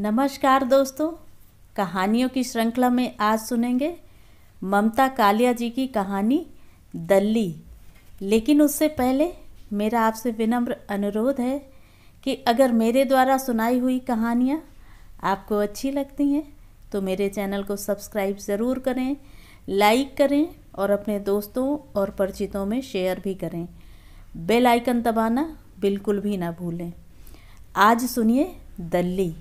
नमस्कार दोस्तों कहानियों की श्रृंखला में आज सुनेंगे ममता कालिया जी की कहानी दल्ली लेकिन उससे पहले मेरा आपसे विनम्र अनुरोध है कि अगर मेरे द्वारा सुनाई हुई कहानियाँ आपको अच्छी लगती हैं तो मेरे चैनल को सब्सक्राइब ज़रूर करें लाइक करें और अपने दोस्तों और परिचितों में शेयर भी करें बेल आइकन दबाना बिल्कुल भी ना भूलें आज सुनिए दल्ली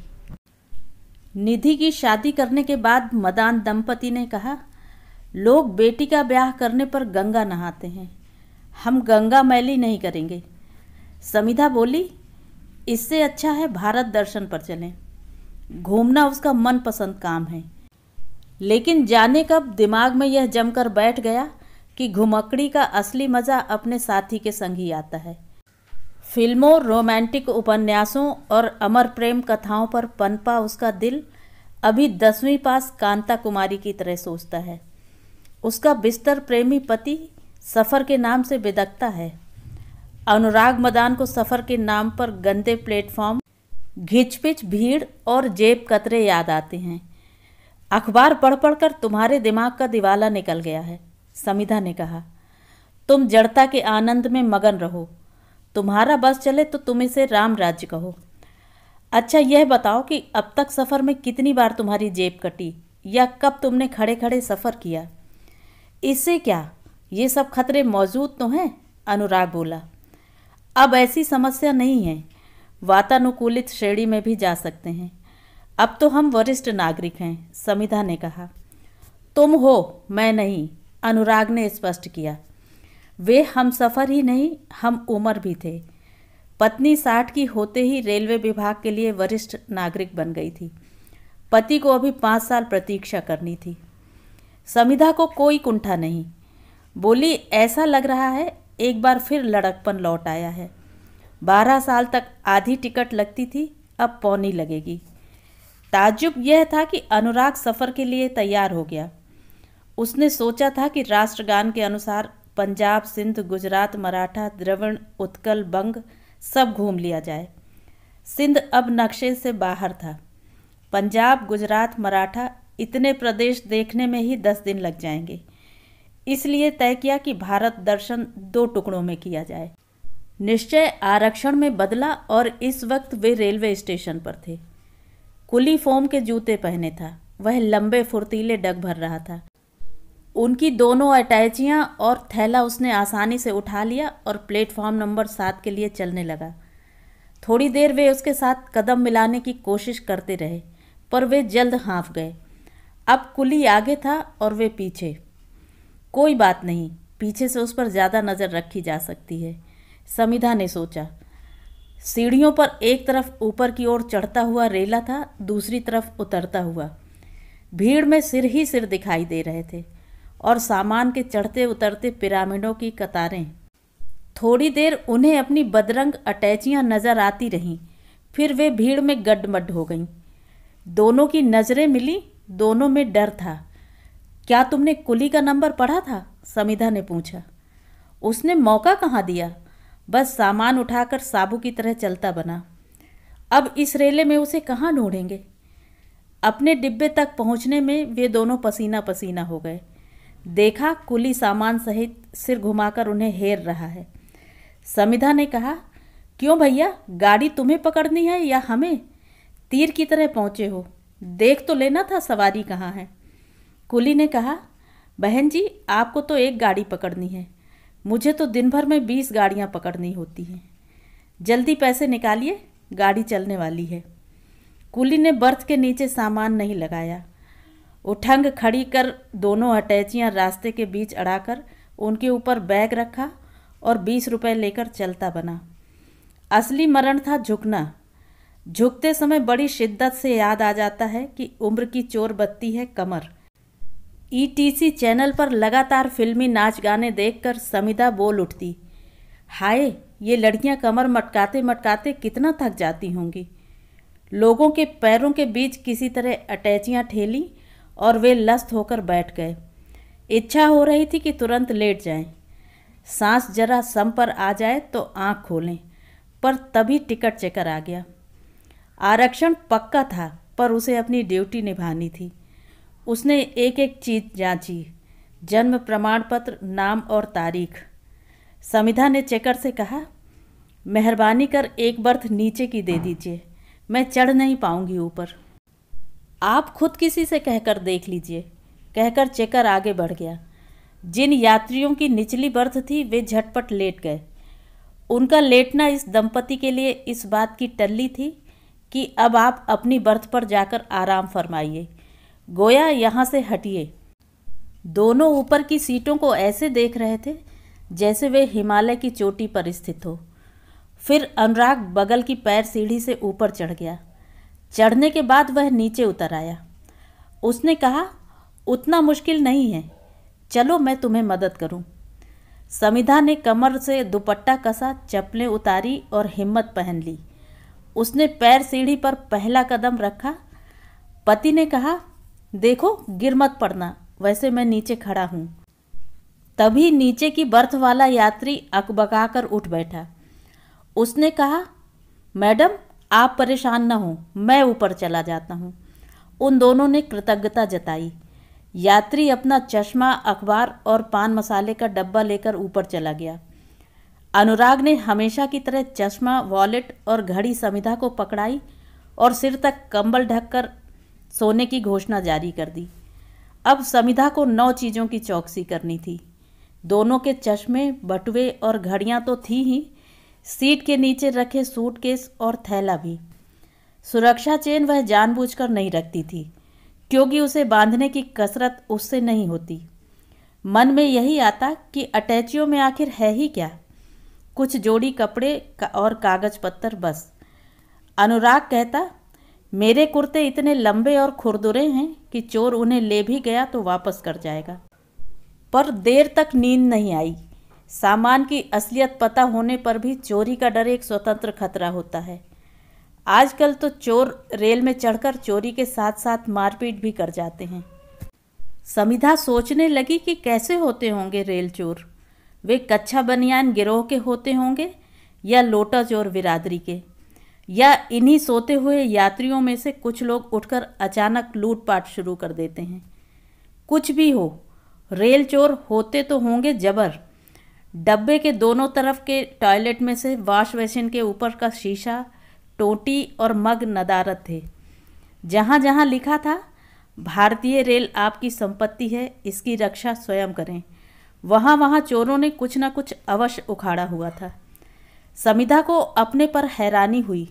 निधि की शादी करने के बाद मदान दंपति ने कहा लोग बेटी का ब्याह करने पर गंगा नहाते हैं हम गंगा मैली नहीं करेंगे समिधा बोली इससे अच्छा है भारत दर्शन पर चलें घूमना उसका मनपसंद काम है लेकिन जाने कब दिमाग में यह जमकर बैठ गया कि घुमकड़ी का असली मज़ा अपने साथी के संग ही आता है फिल्मों रोमांटिक उपन्यासों और अमर प्रेम कथाओं पर पनपा उसका दिल अभी दसवीं पास कांता कुमारी की तरह सोचता है उसका बिस्तर प्रेमी पति सफ़र के नाम से बेदकता है अनुराग मदान को सफ़र के नाम पर गंदे प्लेटफॉर्म घिचपिच भीड़ और जेब कतरे याद आते हैं अखबार पढ़ पढ़कर तुम्हारे दिमाग का दिवाला निकल गया है समिधा ने कहा तुम जड़ता के आनंद में मगन रहो तुम्हारा बस चले तो तुम इसे राम राज्य कहो अच्छा यह बताओ कि अब तक सफ़र में कितनी बार तुम्हारी जेब कटी या कब तुमने खड़े खड़े सफ़र किया इससे क्या ये सब खतरे मौजूद तो हैं अनुराग बोला अब ऐसी समस्या नहीं है वातानुकूलित श्रेणी में भी जा सकते हैं अब तो हम वरिष्ठ नागरिक हैं समिधा ने कहा तुम हो मैं नहीं अनुराग ने स्पष्ट किया वे हम सफ़र ही नहीं हम उम्र भी थे पत्नी साठ की होते ही रेलवे विभाग के लिए वरिष्ठ नागरिक बन गई थी पति को अभी पाँच साल प्रतीक्षा करनी थी समिधा को कोई कुंठा नहीं बोली ऐसा लग रहा है एक बार फिर लड़कपन लौट आया है बारह साल तक आधी टिकट लगती थी अब पौनी लगेगी ताजुब यह था कि अनुराग सफ़र के लिए तैयार हो गया उसने सोचा था कि राष्ट्रगान के अनुसार पंजाब सिंध गुजरात मराठा द्रविण उत्कल बंग सब घूम लिया जाए सिंध अब नक्शे से बाहर था पंजाब गुजरात मराठा इतने प्रदेश देखने में ही दस दिन लग जाएंगे इसलिए तय किया कि भारत दर्शन दो टुकड़ों में किया जाए निश्चय आरक्षण में बदला और इस वक्त वे रेलवे स्टेशन पर थे कुली फोम के जूते पहने था वह लंबे फुर्तीले डग भर रहा था उनकी दोनों अटैचियाँ और थैला उसने आसानी से उठा लिया और प्लेटफॉर्म नंबर सात के लिए चलने लगा थोड़ी देर वे उसके साथ कदम मिलाने की कोशिश करते रहे पर वे जल्द हाँफ गए अब कुली आगे था और वे पीछे कोई बात नहीं पीछे से उस पर ज़्यादा नज़र रखी जा सकती है समिधा ने सोचा सीढ़ियों पर एक तरफ ऊपर की ओर चढ़ता हुआ रेला था दूसरी तरफ उतरता हुआ भीड़ में सिर ही सिर दिखाई दे रहे थे और सामान के चढ़ते उतरते पिरामिडों की कतारें थोड़ी देर उन्हें अपनी बदरंग अटैचियाँ नज़र आती रहीं फिर वे भीड़ में गड्ढमड हो गईं दोनों की नज़रें मिली दोनों में डर था क्या तुमने कुली का नंबर पढ़ा था समिधा ने पूछा उसने मौका कहाँ दिया बस सामान उठाकर साबू की तरह चलता बना अब इस रेले में उसे कहाँ ढूंढेंगे अपने डिब्बे तक पहुँचने में वे दोनों पसीना पसीना हो गए देखा कुली सामान सहित सिर घुमाकर उन्हें हेर रहा है समिधा ने कहा क्यों भैया गाड़ी तुम्हें पकड़नी है या हमें तीर की तरह पहुँचे हो देख तो लेना था सवारी कहाँ है कुली ने कहा बहन जी आपको तो एक गाड़ी पकड़नी है मुझे तो दिन भर में बीस गाड़ियाँ पकड़नी होती हैं जल्दी पैसे निकालिए गाड़ी चलने वाली है कुली ने बर्थ के नीचे सामान नहीं लगाया उठंग खड़ी कर दोनों अटैचियाँ रास्ते के बीच अड़ाकर उनके ऊपर बैग रखा और बीस रुपए लेकर चलता बना असली मरण था झुकना झुकते समय बड़ी शिद्दत से याद आ जाता है कि उम्र की चोर बत्ती है कमर ईटीसी e चैनल पर लगातार फिल्मी नाच गाने देखकर समिदा बोल उठती हाय ये लड़कियां कमर मटकाते मटकाते कितना थक जाती होंगी लोगों के पैरों के बीच किसी तरह अटैचियाँ ठेली और वे लस्त होकर बैठ गए इच्छा हो रही थी कि तुरंत लेट जाएं। सांस जरा सम पर आ जाए तो आंख खोलें पर तभी टिकट चेकर आ गया आरक्षण पक्का था पर उसे अपनी ड्यूटी निभानी थी उसने एक एक चीज जांची जन्म प्रमाण पत्र नाम और तारीख समिधा ने चेकर से कहा मेहरबानी कर एक बर्थ नीचे की दे दीजिए मैं चढ़ नहीं पाऊंगी ऊपर आप खुद किसी से कहकर देख लीजिए कहकर चेकर आगे बढ़ गया जिन यात्रियों की निचली बर्थ थी वे झटपट लेट गए उनका लेटना इस दंपति के लिए इस बात की टल्ली थी कि अब आप अपनी बर्थ पर जाकर आराम फरमाइए गोया यहाँ से हटिए दोनों ऊपर की सीटों को ऐसे देख रहे थे जैसे वे हिमालय की चोटी पर स्थित हो फिर अनुराग बगल की पैर सीढ़ी से ऊपर चढ़ गया चढ़ने के बाद वह नीचे उतर आया उसने कहा उतना मुश्किल नहीं है चलो मैं तुम्हें मदद करूं। समिधा ने कमर से दुपट्टा कसा चप्पलें उतारी और हिम्मत पहन ली उसने पैर सीढ़ी पर पहला कदम रखा पति ने कहा देखो गिर मत पड़ना वैसे मैं नीचे खड़ा हूँ तभी नीचे की बर्थ वाला यात्री अकबका कर उठ बैठा उसने कहा मैडम आप परेशान न हो मैं ऊपर चला जाता हूँ उन दोनों ने कृतज्ञता जताई यात्री अपना चश्मा अखबार और पान मसाले का डब्बा लेकर ऊपर चला गया अनुराग ने हमेशा की तरह चश्मा वॉलेट और घड़ी समिधा को पकड़ाई और सिर तक कंबल ढककर सोने की घोषणा जारी कर दी अब समिधा को नौ चीज़ों की चौकसी करनी थी दोनों के चश्मे बटुए और घड़ियाँ तो थी ही सीट के नीचे रखे सूटकेस और थैला भी सुरक्षा चेन वह जानबूझकर नहीं रखती थी क्योंकि उसे बांधने की कसरत उससे नहीं होती मन में यही आता कि अटैचियों में आखिर है ही क्या कुछ जोड़ी कपड़े और कागज पत्तर बस अनुराग कहता मेरे कुर्ते इतने लंबे और खुरदुरे हैं कि चोर उन्हें ले भी गया तो वापस कर जाएगा पर देर तक नींद नहीं आई सामान की असलियत पता होने पर भी चोरी का डर एक स्वतंत्र खतरा होता है आजकल तो चोर रेल में चढ़कर चोरी के साथ साथ मारपीट भी कर जाते हैं समिधा सोचने लगी कि कैसे होते होंगे रेल चोर वे कच्छा बनियान गिरोह के होते होंगे या लोटा चोर बिरादरी के या इन्हीं सोते हुए यात्रियों में से कुछ लोग उठकर अचानक लूटपाट शुरू कर देते हैं कुछ भी हो रेल चोर होते तो होंगे जबर डब्बे के दोनों तरफ के टॉयलेट में से वॉश बेसिन के ऊपर का शीशा टोटी और मग नदारत थे जहाँ जहाँ लिखा था भारतीय रेल आपकी संपत्ति है इसकी रक्षा स्वयं करें वहाँ वहाँ चोरों ने कुछ ना कुछ अवश्य उखाड़ा हुआ था समिधा को अपने पर हैरानी हुई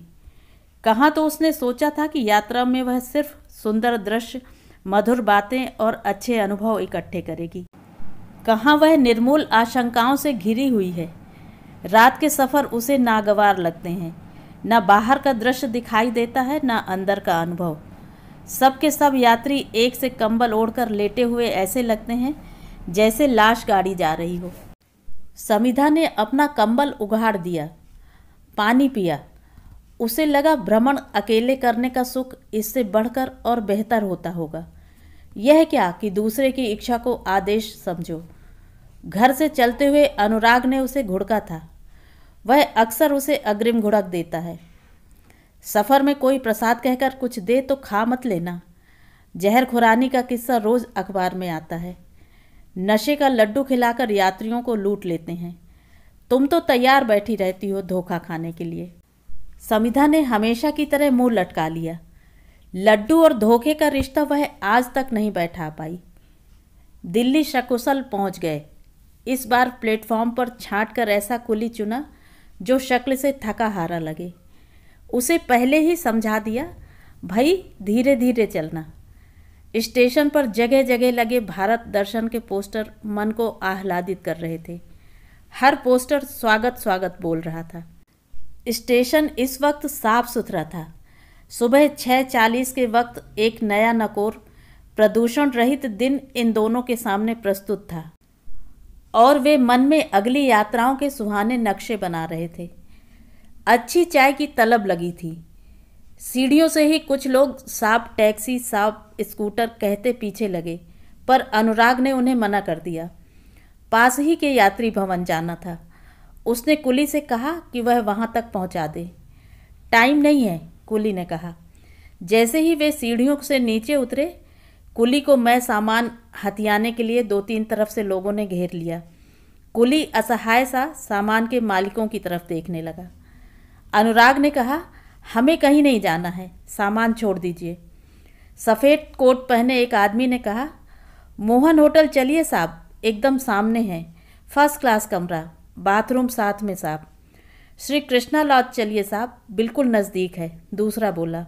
कहाँ तो उसने सोचा था कि यात्रा में वह सिर्फ सुंदर दृश्य मधुर बातें और अच्छे अनुभव इकट्ठे करेगी कहाँ वह निर्मूल आशंकाओं से घिरी हुई है रात के सफ़र उसे नागवार लगते हैं न बाहर का दृश्य दिखाई देता है न अंदर का अनुभव सबके सब यात्री एक से कंबल ओढ़कर लेटे हुए ऐसे लगते हैं जैसे लाश गाड़ी जा रही हो समिधा ने अपना कंबल उघाड़ दिया पानी पिया उसे लगा भ्रमण अकेले करने का सुख इससे बढ़कर और बेहतर होता होगा यह क्या कि दूसरे की इच्छा को आदेश समझो घर से चलते हुए अनुराग ने उसे घुड़का था वह अक्सर उसे अग्रिम घुड़क देता है सफ़र में कोई प्रसाद कहकर कुछ दे तो खा मत लेना जहर खुरानी का किस्सा रोज़ अखबार में आता है नशे का लड्डू खिलाकर यात्रियों को लूट लेते हैं तुम तो तैयार बैठी रहती हो धोखा खाने के लिए समिधा ने हमेशा की तरह मुंह लटका लिया लड्डू और धोखे का रिश्ता वह आज तक नहीं बैठा पाई दिल्ली शकुशल पहुंच गए इस बार प्लेटफॉर्म पर छाँट कर ऐसा कुली चुना जो शक्ल से थका हारा लगे उसे पहले ही समझा दिया भाई धीरे धीरे चलना स्टेशन पर जगह जगह लगे भारत दर्शन के पोस्टर मन को आह्लादित कर रहे थे हर पोस्टर स्वागत स्वागत बोल रहा था स्टेशन इस वक्त साफ सुथरा था सुबह छः चालीस के वक्त एक नया नकोर प्रदूषण रहित दिन इन दोनों के सामने प्रस्तुत था और वे मन में अगली यात्राओं के सुहाने नक्शे बना रहे थे अच्छी चाय की तलब लगी थी सीढ़ियों से ही कुछ लोग साफ टैक्सी साफ स्कूटर कहते पीछे लगे पर अनुराग ने उन्हें मना कर दिया पास ही के यात्री भवन जाना था उसने कुली से कहा कि वह वहाँ तक पहुँचा दे टाइम नहीं है कुली ने कहा जैसे ही वे सीढ़ियों से नीचे उतरे कुली को मैं सामान हथियाने के लिए दो तीन तरफ से लोगों ने घेर लिया कुली असहाय सा सामान के मालिकों की तरफ देखने लगा अनुराग ने कहा हमें कहीं नहीं जाना है सामान छोड़ दीजिए सफ़ेद कोट पहने एक आदमी ने कहा मोहन होटल चलिए साहब एकदम सामने है फर्स्ट क्लास कमरा बाथरूम साथ में साहब श्री कृष्णा लॉज चलिए साहब बिल्कुल नज़दीक है दूसरा बोला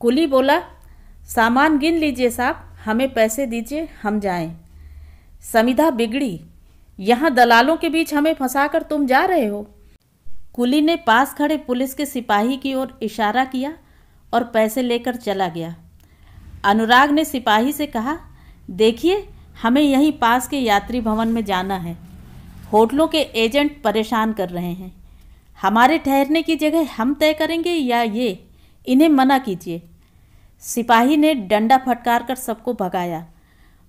कुली बोला सामान गिन लीजिए साहब हमें पैसे दीजिए हम जाएं। समिधा बिगड़ी यहाँ दलालों के बीच हमें फंसा कर तुम जा रहे हो कुली ने पास खड़े पुलिस के सिपाही की ओर इशारा किया और पैसे लेकर चला गया अनुराग ने सिपाही से कहा देखिए हमें यहीं पास के यात्री भवन में जाना है होटलों के एजेंट परेशान कर रहे हैं हमारे ठहरने की जगह हम तय करेंगे या ये इन्हें मना कीजिए सिपाही ने डंडा फटकार कर सबको भगाया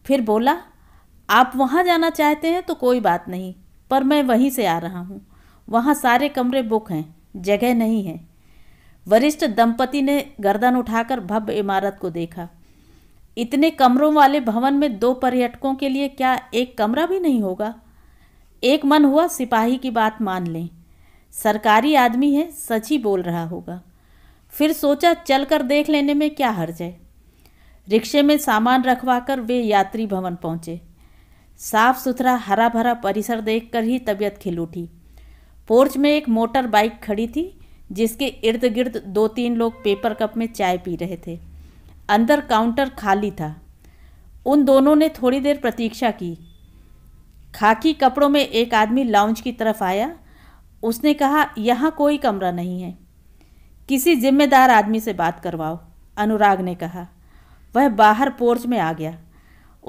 फिर बोला आप वहाँ जाना चाहते हैं तो कोई बात नहीं पर मैं वहीं से आ रहा हूँ वहाँ सारे कमरे बुक हैं जगह नहीं है वरिष्ठ दंपति ने गर्दन उठाकर भव्य इमारत को देखा इतने कमरों वाले भवन में दो पर्यटकों के लिए क्या एक कमरा भी नहीं होगा एक मन हुआ सिपाही की बात मान लें सरकारी आदमी है सच ही बोल रहा होगा फिर सोचा चल कर देख लेने में क्या हर्ज है रिक्शे में सामान रखवा कर वे यात्री भवन पहुँचे साफ सुथरा हरा भरा परिसर देखकर ही तबीयत खिल उठी पोर्च में एक मोटर बाइक खड़ी थी जिसके इर्द गिर्द दो तीन लोग पेपर कप में चाय पी रहे थे अंदर काउंटर खाली था उन दोनों ने थोड़ी देर प्रतीक्षा की खाकी कपड़ों में एक आदमी लाउंज की तरफ आया उसने कहा यहाँ कोई कमरा नहीं है किसी जिम्मेदार आदमी से बात करवाओ अनुराग ने कहा वह बाहर पोर्च में आ गया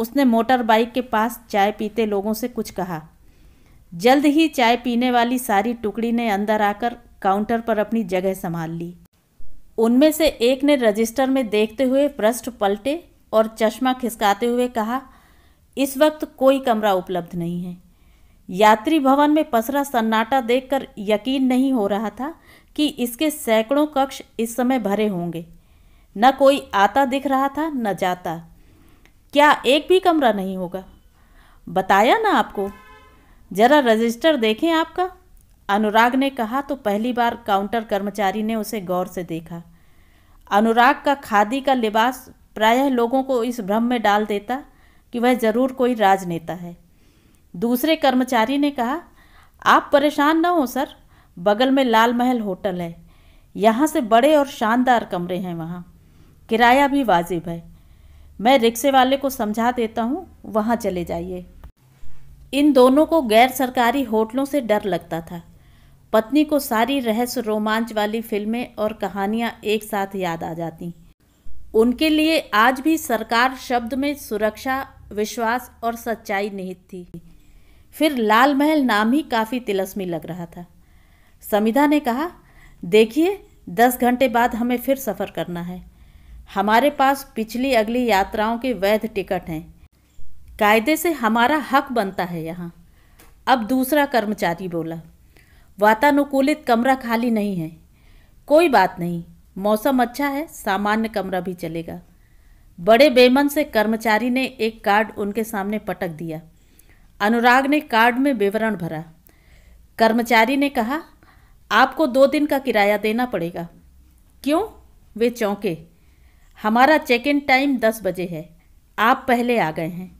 उसने मोटर बाइक के पास चाय पीते लोगों से कुछ कहा जल्द ही चाय पीने वाली सारी टुकड़ी ने अंदर आकर काउंटर पर अपनी जगह संभाल ली उनमें से एक ने रजिस्टर में देखते हुए पृष्ठ पलटे और चश्मा खिसकाते हुए कहा इस वक्त कोई कमरा उपलब्ध नहीं है यात्री भवन में पसरा सन्नाटा देखकर यकीन नहीं हो रहा था कि इसके सैकड़ों कक्ष इस समय भरे होंगे न कोई आता दिख रहा था न जाता क्या एक भी कमरा नहीं होगा बताया ना आपको जरा रजिस्टर देखें आपका अनुराग ने कहा तो पहली बार काउंटर कर्मचारी ने उसे गौर से देखा अनुराग का खादी का लिबास प्रायः लोगों को इस भ्रम में डाल देता कि वह ज़रूर कोई राजनेता है दूसरे कर्मचारी ने कहा आप परेशान ना हो सर बगल में लाल महल होटल है यहाँ से बड़े और शानदार कमरे हैं वहाँ किराया भी वाजिब है मैं रिक्शे वाले को समझा देता हूँ वहाँ चले जाइए इन दोनों को गैर सरकारी होटलों से डर लगता था पत्नी को सारी रहस्य रोमांच वाली फिल्में और कहानियाँ एक साथ याद आ जाती उनके लिए आज भी सरकार शब्द में सुरक्षा विश्वास और सच्चाई निहित थी फिर लाल महल नाम ही काफ़ी तिलस्मी लग रहा था समिधा ने कहा देखिए दस घंटे बाद हमें फिर सफ़र करना है हमारे पास पिछली अगली यात्राओं के वैध टिकट हैं कायदे से हमारा हक बनता है यहाँ अब दूसरा कर्मचारी बोला वातानुकूलित कमरा खाली नहीं है कोई बात नहीं मौसम अच्छा है सामान्य कमरा भी चलेगा बड़े बेमन से कर्मचारी ने एक कार्ड उनके सामने पटक दिया अनुराग ने कार्ड में विवरण भरा कर्मचारी ने कहा आपको दो दिन का किराया देना पड़ेगा क्यों वे चौंके हमारा चेक इन टाइम दस बजे है आप पहले आ गए हैं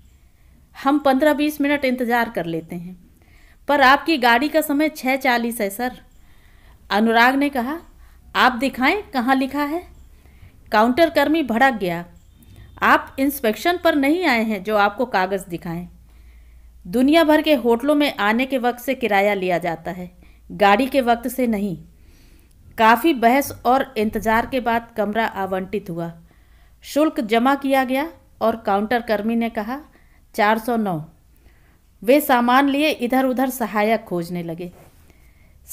हम पंद्रह बीस मिनट इंतज़ार कर लेते हैं पर आपकी गाड़ी का समय छः चालीस है सर अनुराग ने कहा आप दिखाएं कहाँ लिखा है काउंटर कर्मी भड़क गया आप इंस्पेक्शन पर नहीं आए हैं जो आपको कागज़ दिखाएं दुनिया भर के होटलों में आने के वक्त से किराया लिया जाता है गाड़ी के वक्त से नहीं काफ़ी बहस और इंतज़ार के बाद कमरा आवंटित हुआ शुल्क जमा किया गया और काउंटर कर्मी ने कहा 409। वे सामान लिए इधर उधर सहायक खोजने लगे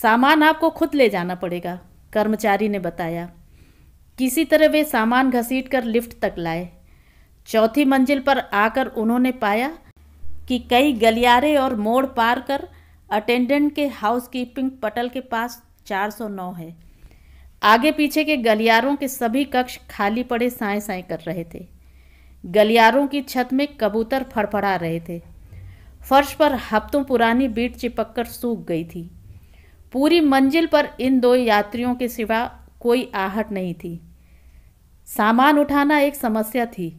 सामान आपको खुद ले जाना पड़ेगा कर्मचारी ने बताया किसी तरह वे सामान घसीट कर लिफ्ट तक लाए चौथी मंजिल पर आकर उन्होंने पाया कि कई गलियारे और मोड़ पार कर अटेंडेंट के हाउसकीपिंग पटल के पास 409 है आगे पीछे के गलियारों के सभी कक्ष खाली पड़े साए साए कर रहे थे गलियारों की छत में कबूतर फड़फड़ा रहे थे फर्श पर हफ्तों पुरानी बीट चिपक कर सूख गई थी पूरी मंजिल पर इन दो यात्रियों के सिवा कोई आहट नहीं थी सामान उठाना एक समस्या थी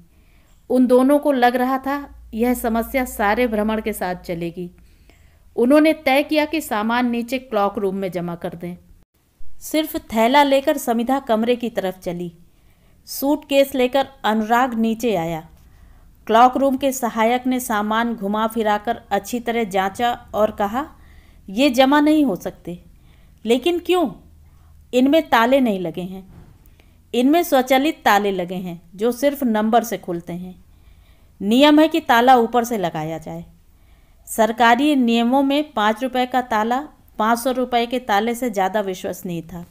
उन दोनों को लग रहा था यह समस्या सारे भ्रमण के साथ चलेगी उन्होंने तय किया कि सामान नीचे क्लॉक रूम में जमा कर दें सिर्फ थैला लेकर समिधा कमरे की तरफ चली सूटकेस लेकर अनुराग नीचे आया क्लॉक रूम के सहायक ने सामान घुमा फिराकर अच्छी तरह जांचा और कहा ये जमा नहीं हो सकते लेकिन क्यों इनमें ताले नहीं लगे हैं इनमें स्वचालित ताले लगे हैं जो सिर्फ नंबर से खुलते हैं नियम है कि ताला ऊपर से लगाया जाए सरकारी नियमों में पाँच रुपये का ताला पाँच सौ रुपये के ताले से ज़्यादा विश्वसनीय था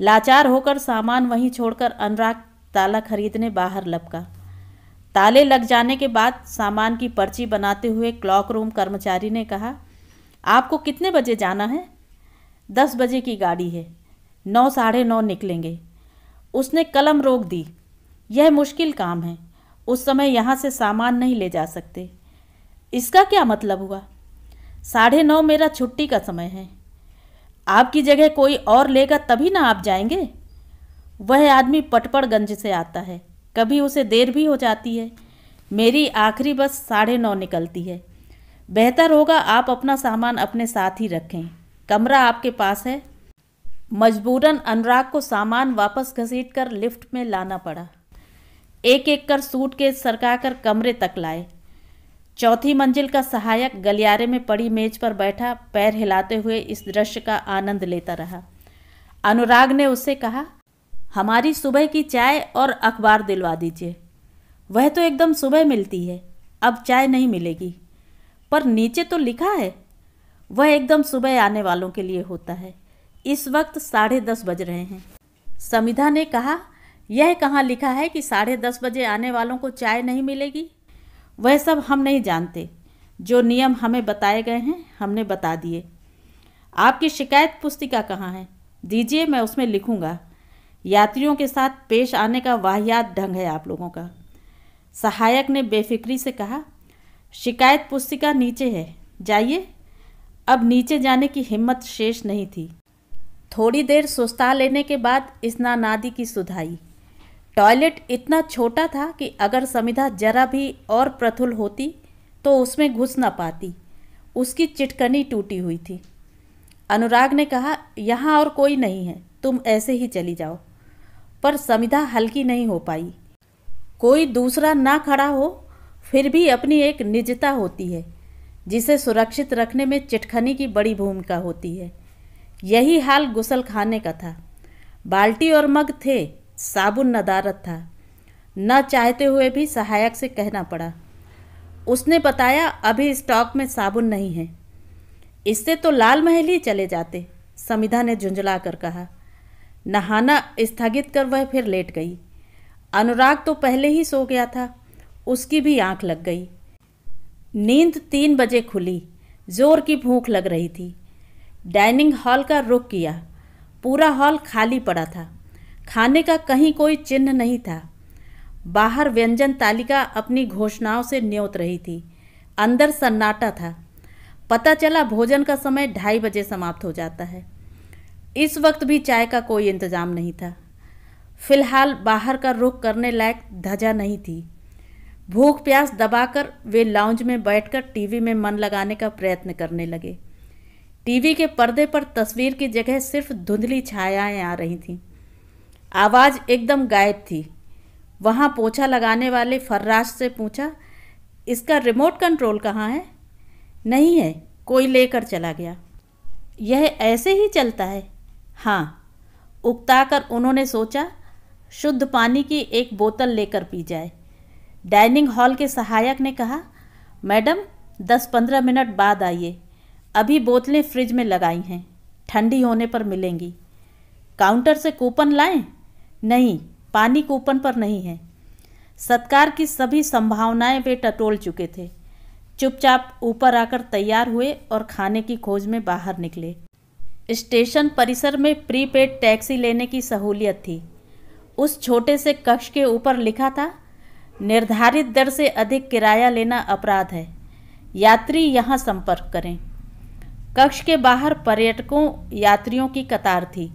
लाचार होकर सामान वहीं छोड़कर अनुराग ताला खरीदने बाहर लपका ताले लग जाने के बाद सामान की पर्ची बनाते हुए क्लॉक रूम कर्मचारी ने कहा आपको कितने बजे जाना है दस बजे की गाड़ी है नौ साढ़े नौ निकलेंगे उसने कलम रोक दी यह मुश्किल काम है उस समय यहाँ से सामान नहीं ले जा सकते इसका क्या मतलब हुआ साढ़े नौ मेरा छुट्टी का समय है आपकी जगह कोई और लेगा तभी ना आप जाएंगे वह आदमी पटपड़गंज से आता है कभी उसे देर भी हो जाती है मेरी आखिरी बस साढ़े नौ निकलती है बेहतर होगा आप अपना सामान अपने साथ ही रखें कमरा आपके पास है मजबूरन अनुराग को सामान वापस घसीट कर लिफ्ट में लाना पड़ा एक एक कर सूट के सरका कर कमरे तक लाए चौथी मंजिल का सहायक गलियारे में पड़ी मेज पर बैठा पैर हिलाते हुए इस दृश्य का आनंद लेता रहा अनुराग ने उससे कहा हमारी सुबह की चाय और अखबार दिलवा दीजिए वह तो एकदम सुबह मिलती है अब चाय नहीं मिलेगी पर नीचे तो लिखा है वह एकदम सुबह आने वालों के लिए होता है इस वक्त साढ़े दस बज रहे हैं समिधा ने कहा यह कहाँ लिखा है कि साढ़े दस बजे आने वालों को चाय नहीं मिलेगी वह सब हम नहीं जानते जो नियम हमें बताए गए हैं हमने बता दिए आपकी शिकायत पुस्तिका कहाँ है दीजिए मैं उसमें लिखूँगा यात्रियों के साथ पेश आने का वाहियात ढंग है आप लोगों का सहायक ने बेफिक्री से कहा शिकायत पुस्तिका नीचे है जाइए अब नीचे जाने की हिम्मत शेष नहीं थी थोड़ी देर सुस्ता लेने के बाद स्नानादि की सुधाई टॉयलेट इतना छोटा था कि अगर समिधा जरा भी और प्रथुल होती तो उसमें घुस ना पाती उसकी चिटकनी टूटी हुई थी अनुराग ने कहा यहाँ और कोई नहीं है तुम ऐसे ही चली जाओ पर समिधा हल्की नहीं हो पाई कोई दूसरा ना खड़ा हो फिर भी अपनी एक निजता होती है जिसे सुरक्षित रखने में चिटखनी की बड़ी भूमिका होती है यही हाल गुसल खाने का था बाल्टी और मग थे साबुन नदारत था न चाहते हुए भी सहायक से कहना पड़ा उसने बताया अभी स्टॉक में साबुन नहीं है इससे तो लाल महल ही चले जाते समिधा ने झुंझला कर कहा नहाना स्थगित कर वह फिर लेट गई अनुराग तो पहले ही सो गया था उसकी भी आंख लग गई नींद तीन बजे खुली जोर की भूख लग रही थी डाइनिंग हॉल का रुख किया पूरा हॉल खाली पड़ा था खाने का कहीं कोई चिन्ह नहीं था बाहर व्यंजन तालिका अपनी घोषणाओं से न्योत रही थी अंदर सन्नाटा था पता चला भोजन का समय ढाई बजे समाप्त हो जाता है इस वक्त भी चाय का कोई इंतज़ाम नहीं था फिलहाल बाहर का रुख करने लायक धजा नहीं थी भूख प्यास दबाकर वे लाउंज में बैठकर टीवी में मन लगाने का प्रयत्न करने लगे टीवी के पर्दे पर तस्वीर की जगह सिर्फ धुंधली छायाएं आ रही थीं आवाज़ एकदम गायब थी वहाँ पोछा लगाने वाले फर्राश से पूछा इसका रिमोट कंट्रोल कहाँ है नहीं है कोई लेकर चला गया यह ऐसे ही चलता है हाँ उकताकर उन्होंने सोचा शुद्ध पानी की एक बोतल लेकर पी जाए डाइनिंग हॉल के सहायक ने कहा मैडम दस पंद्रह मिनट बाद आइए अभी बोतलें फ्रिज में लगाई हैं ठंडी होने पर मिलेंगी काउंटर से कूपन लाएं नहीं पानी कूपन पर नहीं है सत्कार की सभी संभावनाएं वे टटोल चुके थे चुपचाप ऊपर आकर तैयार हुए और खाने की खोज में बाहर निकले स्टेशन परिसर में प्रीपेड टैक्सी लेने की सहूलियत थी उस छोटे से कक्ष के ऊपर लिखा था निर्धारित दर से अधिक किराया लेना अपराध है यात्री यहाँ संपर्क करें कक्ष के बाहर पर्यटकों यात्रियों की कतार थी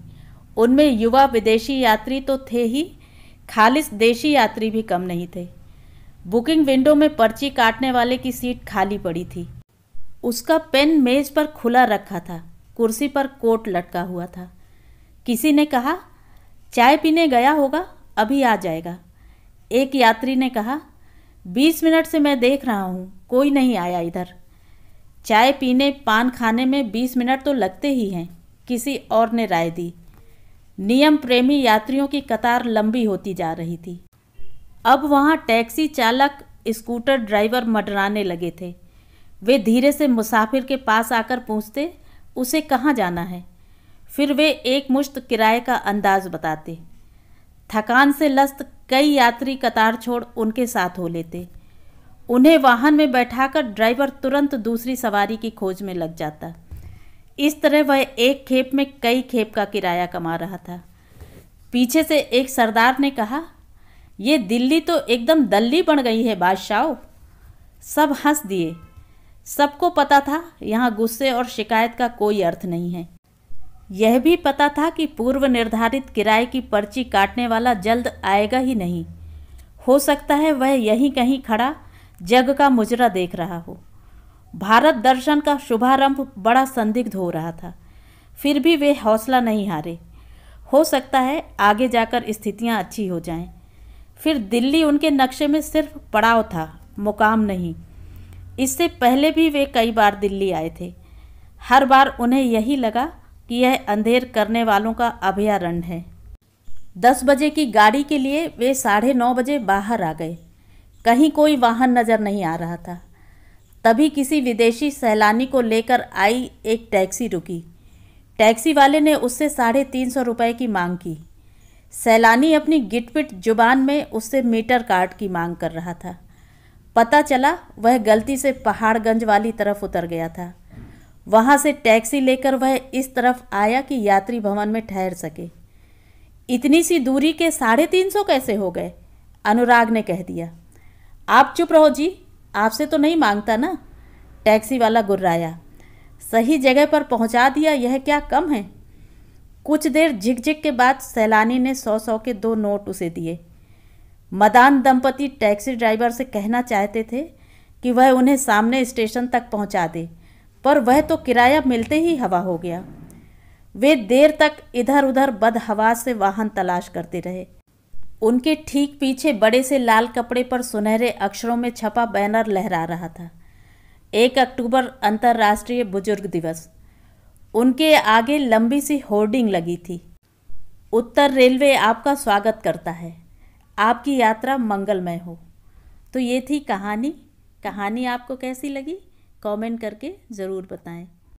उनमें युवा विदेशी यात्री तो थे ही खालिश देशी यात्री भी कम नहीं थे बुकिंग विंडो में पर्ची काटने वाले की सीट खाली पड़ी थी उसका पेन मेज पर खुला रखा था कुर्सी पर कोट लटका हुआ था किसी ने कहा चाय पीने गया होगा अभी आ जाएगा एक यात्री ने कहा बीस मिनट से मैं देख रहा हूँ कोई नहीं आया इधर चाय पीने पान खाने में बीस मिनट तो लगते ही हैं किसी और ने राय दी नियम प्रेमी यात्रियों की कतार लंबी होती जा रही थी अब वहाँ टैक्सी चालक स्कूटर ड्राइवर मडराने लगे थे वे धीरे से मुसाफिर के पास आकर पूछते उसे कहाँ जाना है फिर वे एक मुश्त किराए का अंदाज बताते थकान से लस्त कई यात्री कतार छोड़ उनके साथ हो लेते उन्हें वाहन में बैठाकर ड्राइवर तुरंत दूसरी सवारी की खोज में लग जाता इस तरह वह एक खेप में कई खेप का किराया कमा रहा था पीछे से एक सरदार ने कहा ये दिल्ली तो एकदम दल्ली बन गई है बादशाह सब हंस दिए सबको पता था यहाँ गुस्से और शिकायत का कोई अर्थ नहीं है यह भी पता था कि पूर्व निर्धारित किराए की पर्ची काटने वाला जल्द आएगा ही नहीं हो सकता है वह यहीं कहीं खड़ा जग का मुजरा देख रहा हो भारत दर्शन का शुभारंभ बड़ा संदिग्ध हो रहा था फिर भी वे हौसला नहीं हारे हो सकता है आगे जाकर स्थितियां अच्छी हो जाएं। फिर दिल्ली उनके नक्शे में सिर्फ पड़ाव था मुकाम नहीं इससे पहले भी वे कई बार दिल्ली आए थे हर बार उन्हें यही लगा कि यह अंधेर करने वालों का अभयारण्य है दस बजे की गाड़ी के लिए वे साढ़े नौ बजे बाहर आ गए कहीं कोई वाहन नज़र नहीं आ रहा था तभी किसी विदेशी सैलानी को लेकर आई एक टैक्सी रुकी टैक्सी वाले ने उससे साढ़े तीन सौ रुपये की मांग की सैलानी अपनी गिटपिट जुबान में उससे मीटर कार्ड की मांग कर रहा था पता चला वह गलती से पहाड़गंज वाली तरफ उतर गया था वहाँ से टैक्सी लेकर वह इस तरफ आया कि यात्री भवन में ठहर सके इतनी सी दूरी के साढ़े तीन सौ कैसे हो गए अनुराग ने कह दिया आप चुप रहो जी आपसे तो नहीं मांगता ना टैक्सी वाला गुर्राया सही जगह पर पहुंचा दिया यह क्या कम है कुछ देर झिकझिक के बाद सैलानी ने सौ सौ के दो नोट उसे दिए मदान दंपति टैक्सी ड्राइवर से कहना चाहते थे कि वह उन्हें सामने स्टेशन तक पहुंचा दे पर वह तो किराया मिलते ही हवा हो गया वे देर तक इधर उधर बदहवास से वाहन तलाश करते रहे उनके ठीक पीछे बड़े से लाल कपड़े पर सुनहरे अक्षरों में छपा बैनर लहरा रहा था एक अक्टूबर अंतर्राष्ट्रीय बुजुर्ग दिवस उनके आगे लंबी सी होर्डिंग लगी थी उत्तर रेलवे आपका स्वागत करता है आपकी यात्रा मंगलमय हो तो ये थी कहानी कहानी आपको कैसी लगी कमेंट करके ज़रूर बताएं